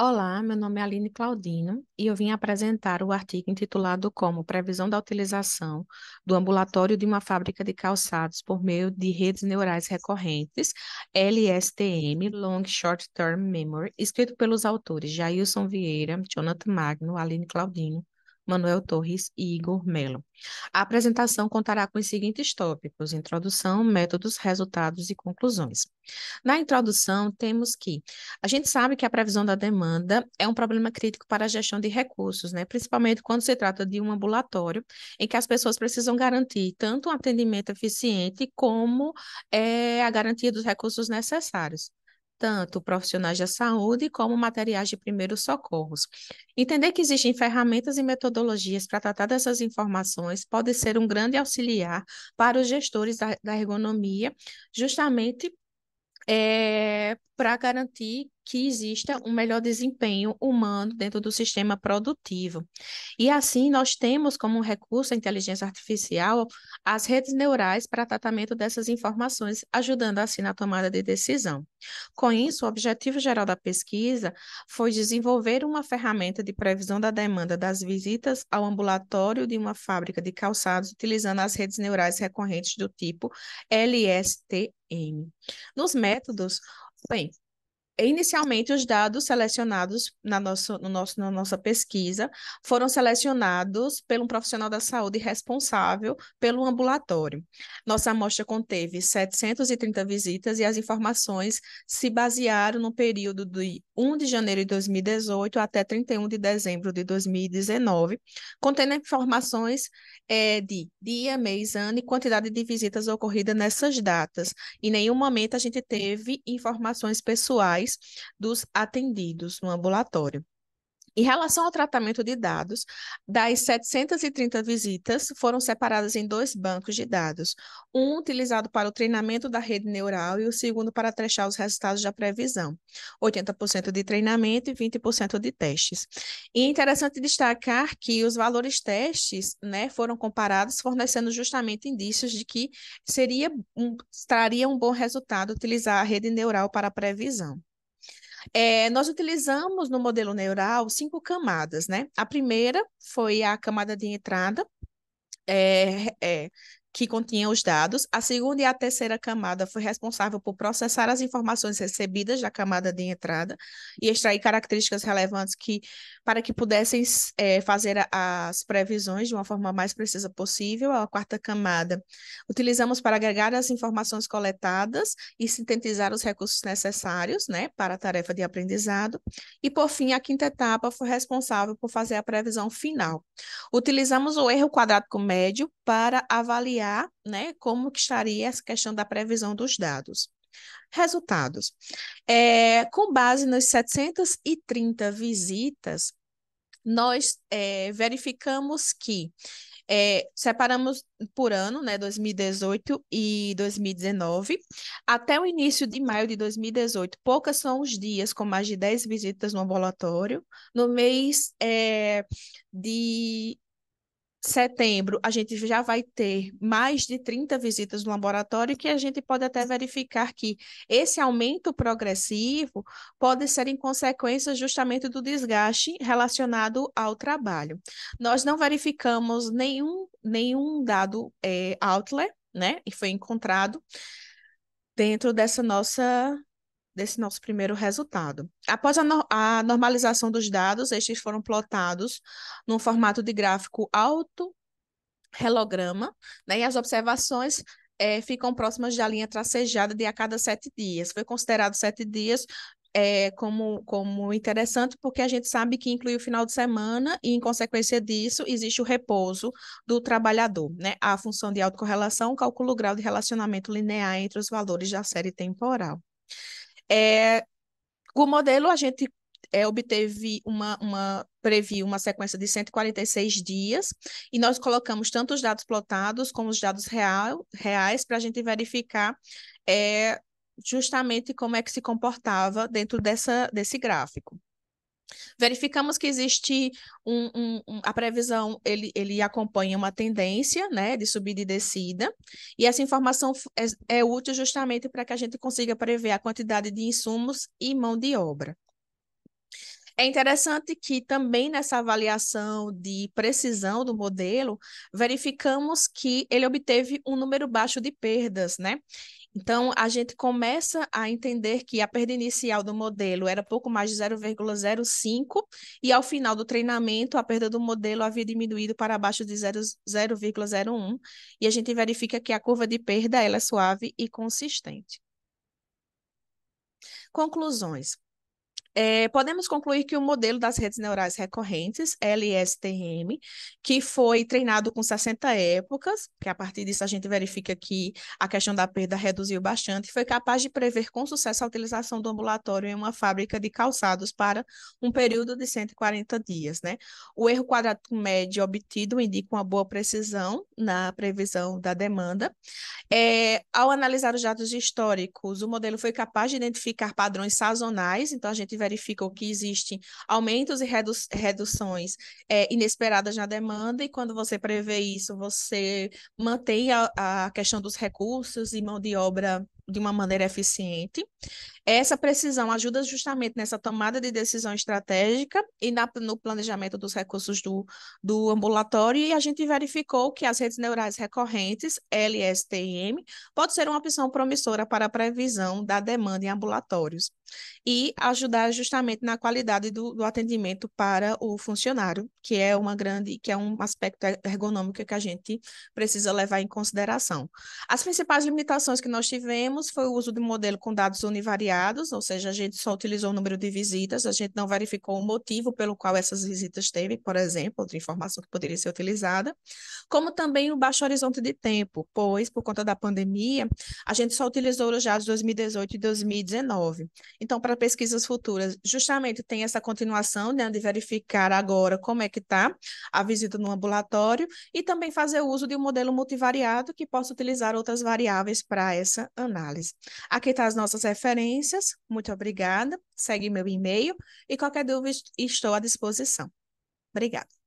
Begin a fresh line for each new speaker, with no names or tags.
Olá, meu nome é Aline Claudino e eu vim apresentar o artigo intitulado Como Previsão da Utilização do Ambulatório de uma Fábrica de Calçados por Meio de Redes Neurais Recorrentes, LSTM, Long Short Term Memory, escrito pelos autores Jailson Vieira, Jonathan Magno, Aline Claudino, Manuel Torres e Igor Melo. A apresentação contará com os seguintes tópicos: introdução, métodos, resultados e conclusões. Na introdução, temos que a gente sabe que a previsão da demanda é um problema crítico para a gestão de recursos, né? principalmente quando se trata de um ambulatório em que as pessoas precisam garantir tanto um atendimento eficiente como é, a garantia dos recursos necessários tanto profissionais da saúde como materiais de primeiros socorros. Entender que existem ferramentas e metodologias para tratar dessas informações pode ser um grande auxiliar para os gestores da, da ergonomia, justamente é, para garantir que exista um melhor desempenho humano dentro do sistema produtivo. E assim, nós temos como recurso a inteligência artificial as redes neurais para tratamento dessas informações, ajudando assim na tomada de decisão. Com isso, o objetivo geral da pesquisa foi desenvolver uma ferramenta de previsão da demanda das visitas ao ambulatório de uma fábrica de calçados utilizando as redes neurais recorrentes do tipo LSTM. Nos métodos, bem, inicialmente os dados selecionados na, nosso, no nosso, na nossa pesquisa foram selecionados pelo um profissional da saúde responsável pelo ambulatório. Nossa amostra conteve 730 visitas e as informações se basearam no período de 1 de janeiro de 2018 até 31 de dezembro de 2019, contendo informações é, de dia, mês, ano e quantidade de visitas ocorridas nessas datas. Em nenhum momento a gente teve informações pessoais dos atendidos no ambulatório. Em relação ao tratamento de dados, das 730 visitas foram separadas em dois bancos de dados, um utilizado para o treinamento da rede neural e o segundo para trechar os resultados da previsão, 80% de treinamento e 20% de testes. E é interessante destacar que os valores testes né, foram comparados, fornecendo justamente indícios de que seria um, traria um bom resultado utilizar a rede neural para a previsão. É, nós utilizamos no modelo neural cinco camadas, né? A primeira foi a camada de entrada, é, é, que continha os dados. A segunda e a terceira camada foi responsável por processar as informações recebidas da camada de entrada e extrair características relevantes que, para que pudessem é, fazer as previsões de uma forma mais precisa possível. A quarta camada utilizamos para agregar as informações coletadas e sintetizar os recursos necessários né, para a tarefa de aprendizado. E, por fim, a quinta etapa foi responsável por fazer a previsão final. Utilizamos o erro quadrático médio para avaliar né, como que estaria essa questão da previsão dos dados. Resultados. É, com base nas 730 visitas, nós é, verificamos que é, separamos por ano, né, 2018 e 2019. Até o início de maio de 2018, poucas são os dias com mais de 10 visitas no ambulatório. No mês é, de setembro, a gente já vai ter mais de 30 visitas no laboratório, que a gente pode até verificar que esse aumento progressivo pode ser em consequência justamente do desgaste relacionado ao trabalho. Nós não verificamos nenhum, nenhum dado é, outlet, né? E foi encontrado dentro dessa nossa desse nosso primeiro resultado. Após a, no a normalização dos dados, estes foram plotados no formato de gráfico alto relograma, né? E as observações é, ficam próximas da linha tracejada de a cada sete dias. Foi considerado sete dias é, como, como interessante, porque a gente sabe que inclui o final de semana e, em consequência disso, existe o repouso do trabalhador. Né? A função de autocorrelação calcula o grau de relacionamento linear entre os valores da série temporal. É, o modelo a gente é, obteve uma, uma previu uma sequência de 146 dias e nós colocamos tanto os dados plotados como os dados real, reais para a gente verificar é, justamente como é que se comportava dentro dessa, desse gráfico. Verificamos que existe um, um, um, a previsão, ele, ele acompanha uma tendência né, de subida e descida, e essa informação é, é útil justamente para que a gente consiga prever a quantidade de insumos e mão de obra. É interessante que também nessa avaliação de precisão do modelo, verificamos que ele obteve um número baixo de perdas, né? Então, a gente começa a entender que a perda inicial do modelo era pouco mais de 0,05 e ao final do treinamento a perda do modelo havia diminuído para abaixo de 0,01 e a gente verifica que a curva de perda ela é suave e consistente. Conclusões é, podemos concluir que o modelo das redes neurais recorrentes, LSTM, que foi treinado com 60 épocas, que a partir disso a gente verifica que a questão da perda reduziu bastante, foi capaz de prever com sucesso a utilização do ambulatório em uma fábrica de calçados para um período de 140 dias. Né? O erro quadrado médio obtido indica uma boa precisão na previsão da demanda. É, ao analisar os dados históricos, o modelo foi capaz de identificar padrões sazonais, então a gente vai verificam que existem aumentos e redu reduções é, inesperadas na demanda, e quando você prevê isso, você mantém a, a questão dos recursos e mão de obra de uma maneira eficiente. Essa precisão ajuda justamente nessa tomada de decisão estratégica e na, no planejamento dos recursos do, do ambulatório, e a gente verificou que as redes neurais recorrentes, LSTM, pode ser uma opção promissora para a previsão da demanda em ambulatórios e ajudar justamente na qualidade do, do atendimento para o funcionário, que é uma grande, que é um aspecto er, ergonômico que a gente precisa levar em consideração. As principais limitações que nós tivemos foi o uso de modelo com dados univariados, ou seja, a gente só utilizou o número de visitas, a gente não verificou o motivo pelo qual essas visitas teve, por exemplo, outra informação que poderia ser utilizada, como também o baixo horizonte de tempo, pois por conta da pandemia, a gente só utilizou os dados de 2018 e 2019. Então, para pesquisas futuras, justamente tem essa continuação né, de verificar agora como é que está a visita no ambulatório e também fazer uso de um modelo multivariado que possa utilizar outras variáveis para essa análise. Aqui estão tá as nossas referências. Muito obrigada. Segue meu e-mail e qualquer dúvida estou à disposição. Obrigada.